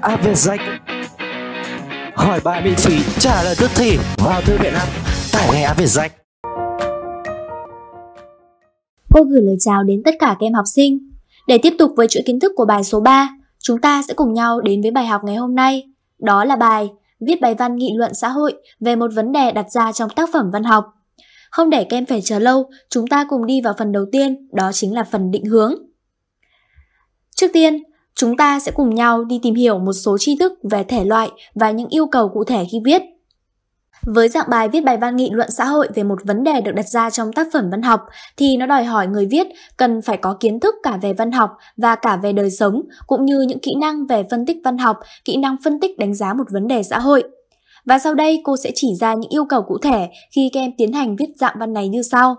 Áp về danh hỏi bài miễn phí trả lời tức thì vào thư viện app tải ngay Áp về danh cô gửi lời chào đến tất cả các em học sinh để tiếp tục với chuỗi kiến thức của bài số 3 chúng ta sẽ cùng nhau đến với bài học ngày hôm nay đó là bài viết bài văn nghị luận xã hội về một vấn đề đặt ra trong tác phẩm văn học không để các em phải chờ lâu, chúng ta cùng đi vào phần đầu tiên, đó chính là phần định hướng. Trước tiên, Chúng ta sẽ cùng nhau đi tìm hiểu một số tri thức về thể loại và những yêu cầu cụ thể khi viết. Với dạng bài viết bài văn nghị luận xã hội về một vấn đề được đặt ra trong tác phẩm văn học thì nó đòi hỏi người viết cần phải có kiến thức cả về văn học và cả về đời sống cũng như những kỹ năng về phân tích văn học, kỹ năng phân tích đánh giá một vấn đề xã hội. Và sau đây cô sẽ chỉ ra những yêu cầu cụ thể khi các em tiến hành viết dạng văn này như sau.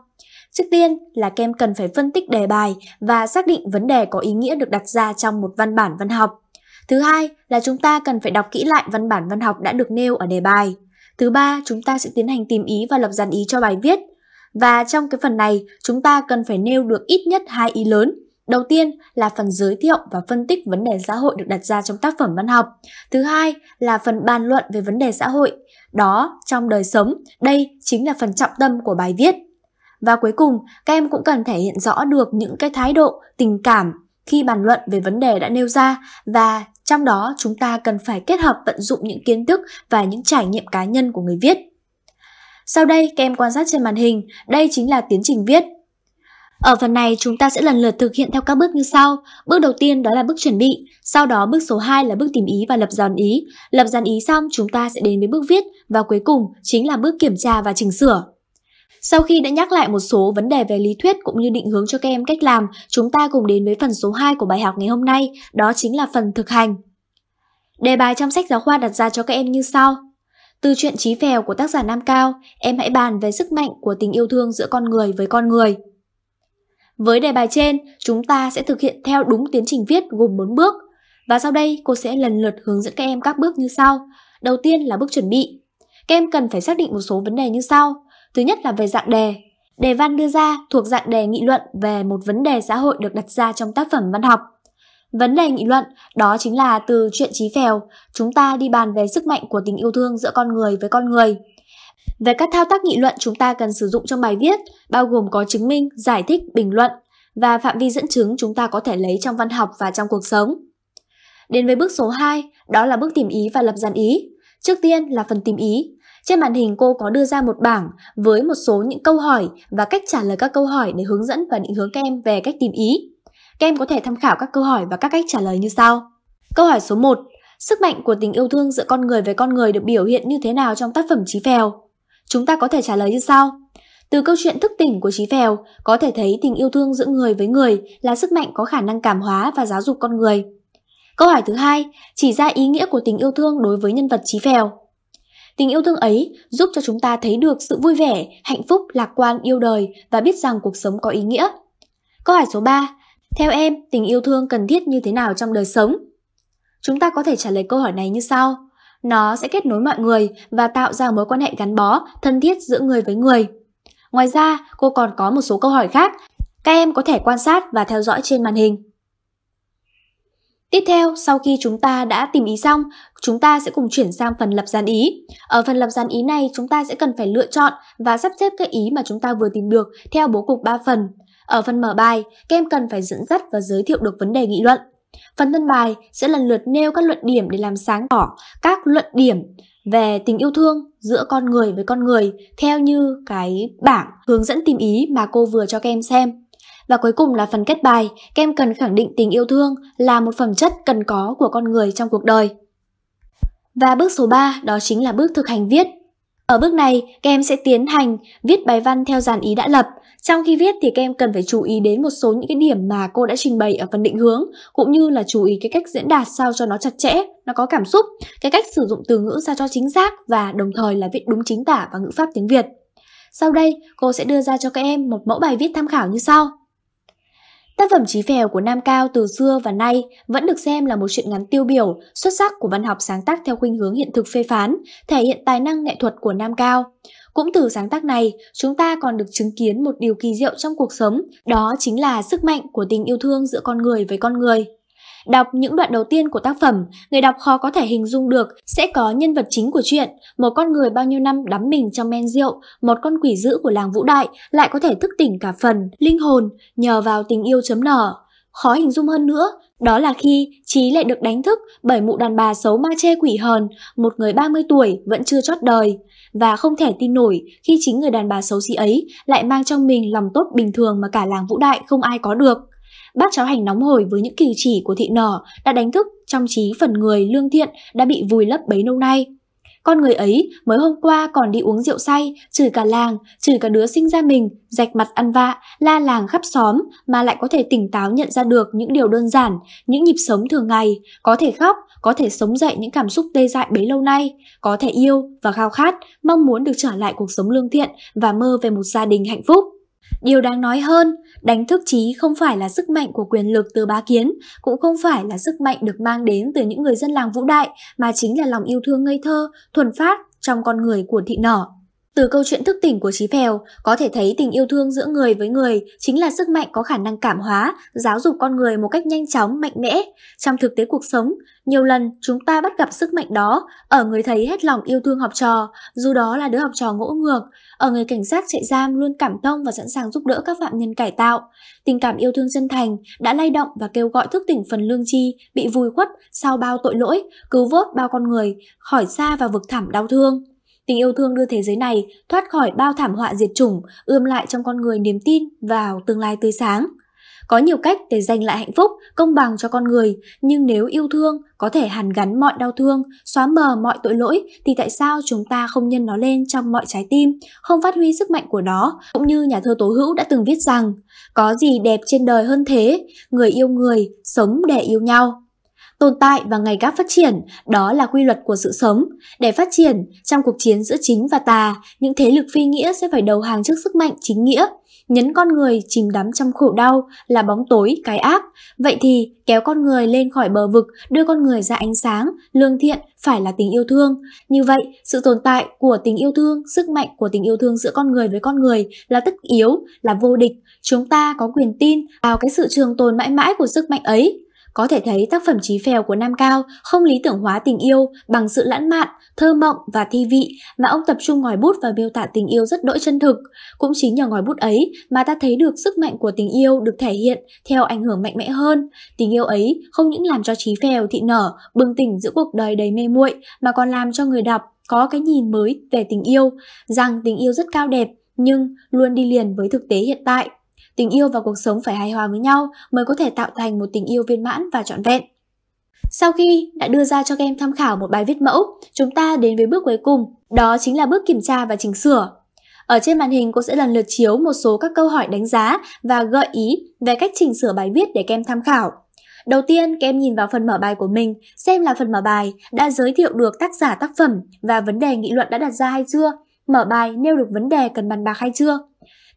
Trước tiên là kem cần phải phân tích đề bài và xác định vấn đề có ý nghĩa được đặt ra trong một văn bản văn học. Thứ hai là chúng ta cần phải đọc kỹ lại văn bản văn học đã được nêu ở đề bài. Thứ ba, chúng ta sẽ tiến hành tìm ý và lập dàn ý cho bài viết. Và trong cái phần này, chúng ta cần phải nêu được ít nhất hai ý lớn. Đầu tiên là phần giới thiệu và phân tích vấn đề xã hội được đặt ra trong tác phẩm văn học. Thứ hai là phần bàn luận về vấn đề xã hội. Đó, trong đời sống, đây chính là phần trọng tâm của bài viết. Và cuối cùng, các em cũng cần thể hiện rõ được những cái thái độ, tình cảm khi bàn luận về vấn đề đã nêu ra và trong đó chúng ta cần phải kết hợp vận dụng những kiến thức và những trải nghiệm cá nhân của người viết. Sau đây, các em quan sát trên màn hình, đây chính là tiến trình viết. Ở phần này chúng ta sẽ lần lượt thực hiện theo các bước như sau. Bước đầu tiên đó là bước chuẩn bị, sau đó bước số 2 là bước tìm ý và lập dàn ý. Lập dàn ý xong chúng ta sẽ đến với bước viết và cuối cùng chính là bước kiểm tra và chỉnh sửa. Sau khi đã nhắc lại một số vấn đề về lý thuyết cũng như định hướng cho các em cách làm, chúng ta cùng đến với phần số 2 của bài học ngày hôm nay, đó chính là phần thực hành. Đề bài trong sách giáo khoa đặt ra cho các em như sau. Từ chuyện trí Phèo của tác giả Nam Cao, em hãy bàn về sức mạnh của tình yêu thương giữa con người với con người. Với đề bài trên, chúng ta sẽ thực hiện theo đúng tiến trình viết gồm 4 bước. Và sau đây, cô sẽ lần lượt hướng dẫn các em các bước như sau. Đầu tiên là bước chuẩn bị. Các em cần phải xác định một số vấn đề như sau. Thứ nhất là về dạng đề. Đề văn đưa ra thuộc dạng đề nghị luận về một vấn đề xã hội được đặt ra trong tác phẩm văn học. Vấn đề nghị luận đó chính là từ chuyện trí phèo, chúng ta đi bàn về sức mạnh của tình yêu thương giữa con người với con người. Về các thao tác nghị luận chúng ta cần sử dụng trong bài viết, bao gồm có chứng minh, giải thích, bình luận và phạm vi dẫn chứng chúng ta có thể lấy trong văn học và trong cuộc sống. Đến với bước số 2, đó là bước tìm ý và lập dàn ý. Trước tiên là phần tìm ý. Trên màn hình cô có đưa ra một bảng với một số những câu hỏi và cách trả lời các câu hỏi để hướng dẫn và định hướng các em về cách tìm ý. Các em có thể tham khảo các câu hỏi và các cách trả lời như sau. Câu hỏi số 1. Sức mạnh của tình yêu thương giữa con người với con người được biểu hiện như thế nào trong tác phẩm Chí Phèo? Chúng ta có thể trả lời như sau. Từ câu chuyện thức tỉnh của Chí Phèo, có thể thấy tình yêu thương giữa người với người là sức mạnh có khả năng cảm hóa và giáo dục con người. Câu hỏi thứ hai, chỉ ra ý nghĩa của tình yêu thương đối với nhân vật Chí Phèo. Tình yêu thương ấy giúp cho chúng ta thấy được sự vui vẻ, hạnh phúc, lạc quan, yêu đời và biết rằng cuộc sống có ý nghĩa. Câu hỏi số 3. Theo em, tình yêu thương cần thiết như thế nào trong đời sống? Chúng ta có thể trả lời câu hỏi này như sau. Nó sẽ kết nối mọi người và tạo ra mối quan hệ gắn bó, thân thiết giữa người với người. Ngoài ra, cô còn có một số câu hỏi khác các em có thể quan sát và theo dõi trên màn hình. Tiếp theo, sau khi chúng ta đã tìm ý xong, chúng ta sẽ cùng chuyển sang phần lập dàn ý. Ở phần lập dàn ý này, chúng ta sẽ cần phải lựa chọn và sắp xếp các ý mà chúng ta vừa tìm được theo bố cục 3 phần. Ở phần mở bài, các em cần phải dẫn dắt và giới thiệu được vấn đề nghị luận. Phần thân bài sẽ lần lượt nêu các luận điểm để làm sáng tỏ các luận điểm về tình yêu thương giữa con người với con người theo như cái bảng hướng dẫn tìm ý mà cô vừa cho các em xem. Và cuối cùng là phần kết bài, các em cần khẳng định tình yêu thương là một phẩm chất cần có của con người trong cuộc đời. Và bước số 3 đó chính là bước thực hành viết. Ở bước này, các em sẽ tiến hành viết bài văn theo dàn ý đã lập. Trong khi viết thì các em cần phải chú ý đến một số những cái điểm mà cô đã trình bày ở phần định hướng, cũng như là chú ý cái cách diễn đạt sao cho nó chặt chẽ, nó có cảm xúc, cái cách sử dụng từ ngữ sao cho chính xác và đồng thời là viết đúng chính tả và ngữ pháp tiếng Việt. Sau đây, cô sẽ đưa ra cho các em một mẫu bài viết tham khảo như sau. Tác phẩm Chí Phèo của Nam Cao từ xưa và nay vẫn được xem là một chuyện ngắn tiêu biểu, xuất sắc của văn học sáng tác theo khuynh hướng hiện thực phê phán, thể hiện tài năng nghệ thuật của Nam Cao. Cũng từ sáng tác này, chúng ta còn được chứng kiến một điều kỳ diệu trong cuộc sống, đó chính là sức mạnh của tình yêu thương giữa con người với con người. Đọc những đoạn đầu tiên của tác phẩm, người đọc khó có thể hình dung được sẽ có nhân vật chính của chuyện, một con người bao nhiêu năm đắm mình trong men rượu, một con quỷ dữ của làng Vũ Đại lại có thể thức tỉnh cả phần, linh hồn nhờ vào tình yêu chấm nở. Khó hình dung hơn nữa, đó là khi Trí lại được đánh thức bởi mụ đàn bà xấu ma chê quỷ hờn, một người 30 tuổi vẫn chưa chót đời. Và không thể tin nổi khi chính người đàn bà xấu xí ấy lại mang trong mình lòng tốt bình thường mà cả làng Vũ Đại không ai có được bát cháo hành nóng hổi với những kỳ chỉ của thị nở đã đánh thức trong trí phần người lương thiện đã bị vùi lấp bấy lâu nay. Con người ấy mới hôm qua còn đi uống rượu say, chửi cả làng, chửi cả đứa sinh ra mình, rạch mặt ăn vạ, la làng khắp xóm mà lại có thể tỉnh táo nhận ra được những điều đơn giản, những nhịp sống thường ngày, có thể khóc, có thể sống dậy những cảm xúc tê dại bấy lâu nay, có thể yêu và khao khát, mong muốn được trở lại cuộc sống lương thiện và mơ về một gia đình hạnh phúc. Điều đáng nói hơn, đánh thức trí không phải là sức mạnh của quyền lực từ bá kiến, cũng không phải là sức mạnh được mang đến từ những người dân làng Vũ Đại, mà chính là lòng yêu thương ngây thơ, thuần phát trong con người của thị nở. Từ câu chuyện thức tỉnh của Chí Phèo, có thể thấy tình yêu thương giữa người với người chính là sức mạnh có khả năng cảm hóa, giáo dục con người một cách nhanh chóng, mạnh mẽ. Trong thực tế cuộc sống, nhiều lần chúng ta bắt gặp sức mạnh đó ở người thầy hết lòng yêu thương học trò, dù đó là đứa học trò ngỗ ngược, ở người cảnh sát trại giam luôn cảm thông và sẵn sàng giúp đỡ các phạm nhân cải tạo. Tình cảm yêu thương chân thành đã lay động và kêu gọi thức tỉnh phần lương tri bị vùi khuất sau bao tội lỗi, cứu vớt bao con người khỏi xa và vực thẳm đau thương. Tình yêu thương đưa thế giới này thoát khỏi bao thảm họa diệt chủng, ươm lại trong con người niềm tin vào tương lai tươi sáng. Có nhiều cách để giành lại hạnh phúc, công bằng cho con người, nhưng nếu yêu thương có thể hàn gắn mọi đau thương, xóa mờ mọi tội lỗi thì tại sao chúng ta không nhân nó lên trong mọi trái tim, không phát huy sức mạnh của nó, cũng như nhà thơ Tố Hữu đã từng viết rằng, có gì đẹp trên đời hơn thế, người yêu người, sống để yêu nhau tồn tại và ngày gác phát triển, đó là quy luật của sự sống. Để phát triển, trong cuộc chiến giữa chính và tà, những thế lực phi nghĩa sẽ phải đầu hàng trước sức mạnh chính nghĩa. Nhấn con người chìm đắm trong khổ đau là bóng tối, cái ác. Vậy thì kéo con người lên khỏi bờ vực, đưa con người ra ánh sáng, lương thiện phải là tình yêu thương. Như vậy, sự tồn tại của tình yêu thương, sức mạnh của tình yêu thương giữa con người với con người là tất yếu, là vô địch. Chúng ta có quyền tin vào cái sự trường tồn mãi mãi của sức mạnh ấy có thể thấy tác phẩm trí Phèo của Nam Cao không lý tưởng hóa tình yêu bằng sự lãng mạn, thơ mộng và thi vị mà ông tập trung ngòi bút và miêu tả tình yêu rất đỗi chân thực. Cũng chính nhờ ngòi bút ấy mà ta thấy được sức mạnh của tình yêu được thể hiện theo ảnh hưởng mạnh mẽ hơn. Tình yêu ấy không những làm cho trí Phèo thị nở, bừng tỉnh giữa cuộc đời đầy mê muội mà còn làm cho người đọc có cái nhìn mới về tình yêu, rằng tình yêu rất cao đẹp nhưng luôn đi liền với thực tế hiện tại. Tình yêu và cuộc sống phải hài hòa với nhau mới có thể tạo thành một tình yêu viên mãn và trọn vẹn. Sau khi đã đưa ra cho các em tham khảo một bài viết mẫu, chúng ta đến với bước cuối cùng, đó chính là bước kiểm tra và chỉnh sửa. Ở trên màn hình cô sẽ lần lượt chiếu một số các câu hỏi đánh giá và gợi ý về cách chỉnh sửa bài viết để các em tham khảo. Đầu tiên, các em nhìn vào phần mở bài của mình, xem là phần mở bài đã giới thiệu được tác giả tác phẩm và vấn đề nghị luận đã đặt ra hay chưa, mở bài nêu được vấn đề cần bàn bạc hay chưa.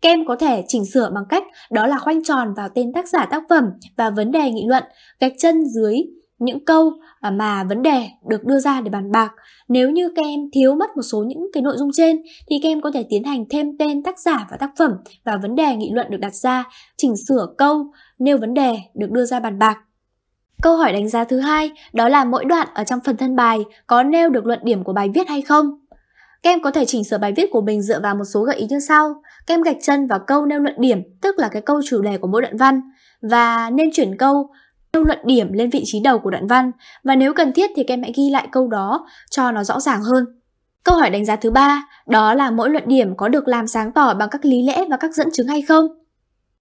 Các em có thể chỉnh sửa bằng cách đó là khoanh tròn vào tên tác giả tác phẩm và vấn đề nghị luận, gạch chân dưới những câu à, mà vấn đề được đưa ra để bàn bạc. Nếu như các em thiếu mất một số những cái nội dung trên thì các em có thể tiến hành thêm tên tác giả và tác phẩm và vấn đề nghị luận được đặt ra, chỉnh sửa câu, nêu vấn đề được đưa ra bàn bạc. Câu hỏi đánh giá thứ hai đó là mỗi đoạn ở trong phần thân bài có nêu được luận điểm của bài viết hay không? Các em có thể chỉnh sửa bài viết của mình dựa vào một số gợi ý như sau. Các em gạch chân vào câu nêu luận điểm, tức là cái câu chủ đề của mỗi đoạn văn. Và nên chuyển câu nêu luận điểm lên vị trí đầu của đoạn văn. Và nếu cần thiết thì các em hãy ghi lại câu đó cho nó rõ ràng hơn. Câu hỏi đánh giá thứ ba đó là mỗi luận điểm có được làm sáng tỏ bằng các lý lẽ và các dẫn chứng hay không?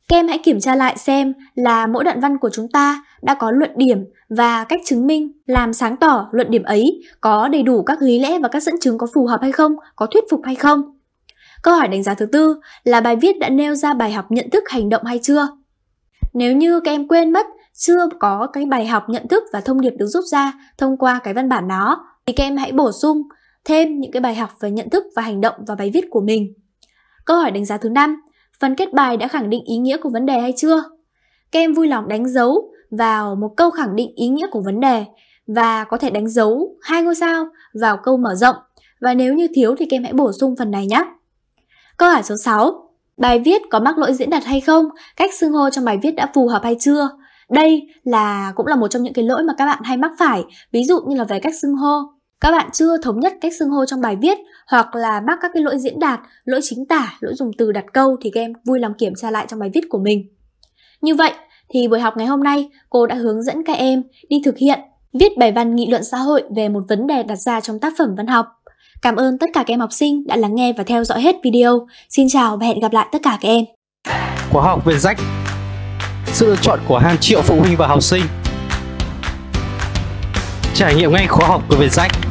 Các em hãy kiểm tra lại xem là mỗi đoạn văn của chúng ta đã có luận điểm và cách chứng minh làm sáng tỏ luận điểm ấy có đầy đủ các lý lẽ và các dẫn chứng có phù hợp hay không, có thuyết phục hay không. Câu hỏi đánh giá thứ tư là bài viết đã nêu ra bài học nhận thức hành động hay chưa? Nếu như các em quên mất chưa có cái bài học nhận thức và thông điệp được rút ra thông qua cái văn bản đó thì các em hãy bổ sung thêm những cái bài học về nhận thức và hành động vào bài viết của mình. Câu hỏi đánh giá thứ năm phần kết bài đã khẳng định ý nghĩa của vấn đề hay chưa. Các em vui lòng đánh dấu vào một câu khẳng định ý nghĩa của vấn đề và có thể đánh dấu hai ngôi sao vào câu mở rộng và nếu như thiếu thì các em hãy bổ sung phần này nhé. Câu hỏi số 6. Bài viết có mắc lỗi diễn đạt hay không? Cách xưng hô trong bài viết đã phù hợp hay chưa? Đây là cũng là một trong những cái lỗi mà các bạn hay mắc phải, ví dụ như là về cách xưng hô. Các bạn chưa thống nhất cách xưng hô trong bài viết hoặc là mắc các cái lỗi diễn đạt, lỗi chính tả, lỗi dùng từ đặt câu thì các em vui lòng kiểm tra lại trong bài viết của mình. Như vậy thì buổi học ngày hôm nay cô đã hướng dẫn các em đi thực hiện viết bài văn nghị luận xã hội về một vấn đề đặt ra trong tác phẩm văn học. Cảm ơn tất cả các em học sinh đã lắng nghe và theo dõi hết video. Xin chào và hẹn gặp lại tất cả các em. Khóa học về rách Sự lựa chọn của hàng triệu phụ huynh và học sinh Trải nghiệm ngay khóa học của Việt Rách